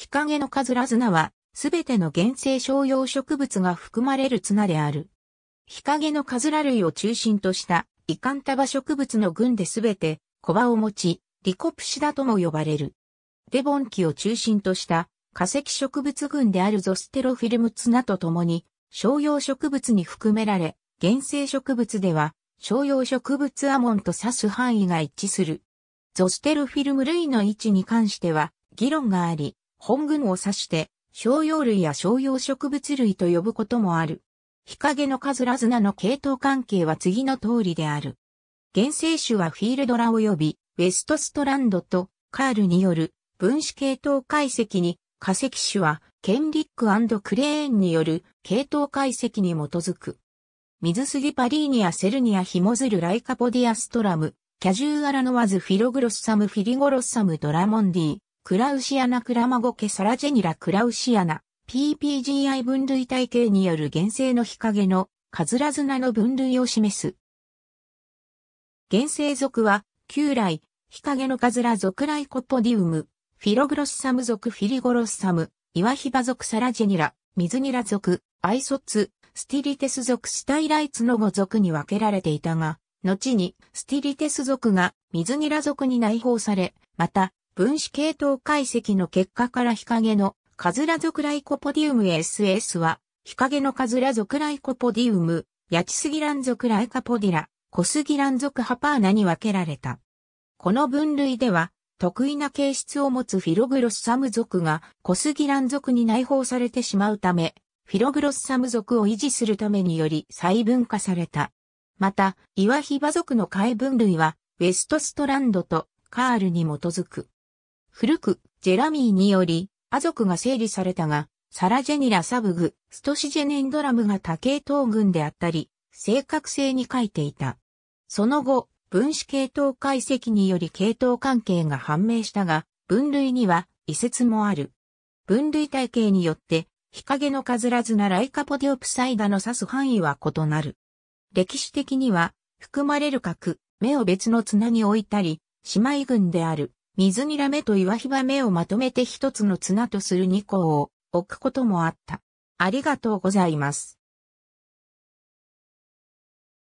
日陰のカズラ綱は、すべての原生商用植物が含まれる綱である。日陰のカズラ類を中心とした、イカンタバ植物の群ですべて、コバを持ち、リコプシダとも呼ばれる。デボン紀を中心とした、化石植物群であるゾステロフィルム綱とともに、商用植物に含められ、原生植物では、商用植物アモンと指す範囲が一致する。ゾステロフィルム類の位置に関しては、議論があり、本群を指して、商用類や商用植物類と呼ぶこともある。日陰のカズラズナの系統関係は次の通りである。原生種はフィールドラ及び、ウェストストランドとカールによる分子系統解析に、化石種はケンリッククレーンによる系統解析に基づく。水杉パリーニアセルニアヒモズルライカポディアストラム、キャジューアラノワズフィログロッサムフィリゴロッサムドラモンディ、クラウシアナクラマゴケサラジェニラクラウシアナ、PPGI 分類体系による原生の日陰のカズラズナの分類を示す。原生属は、旧来、日陰のカズラ属ライコポディウム、フィログロスサム属フィリゴロッサム、イワヒバ属サラジェニラ、ミズニラ属、アイソツ、スティリテス属スタイライツの5属に分けられていたが、後にスティリテス属がミズニラ属に内包され、また分子系統解析の結果から日陰のカズラ族ライコポディウム SS は、日陰のカズラ族ライコポディウム、ヤチスギラン族ライカポディラ、コスギラン族ハパーナに分けられた。この分類では、得意な形質を持つフィログロスサム族がコスギラン族に内包されてしまうため、フィログロスサム族を維持するためにより細分化された。また、岩ヒバ族の解分類は、ウェストストランドとカールに基づく。古く、ジェラミーにより、ア族が整理されたが、サラジェニラサブグ、ストシジェネンドラムが多系統群であったり、正確性に書いていた。その後、分子系統解析により系統関係が判明したが、分類には移説もある。分類体系によって、日陰のカズラズナライカポデオプサイダの指す範囲は異なる。歴史的には、含まれる核、目を別の綱に置いたり、姉妹群である、水にらめと岩ひばめをまとめて一つの綱とする二項を置くこともあった。ありがとうございます。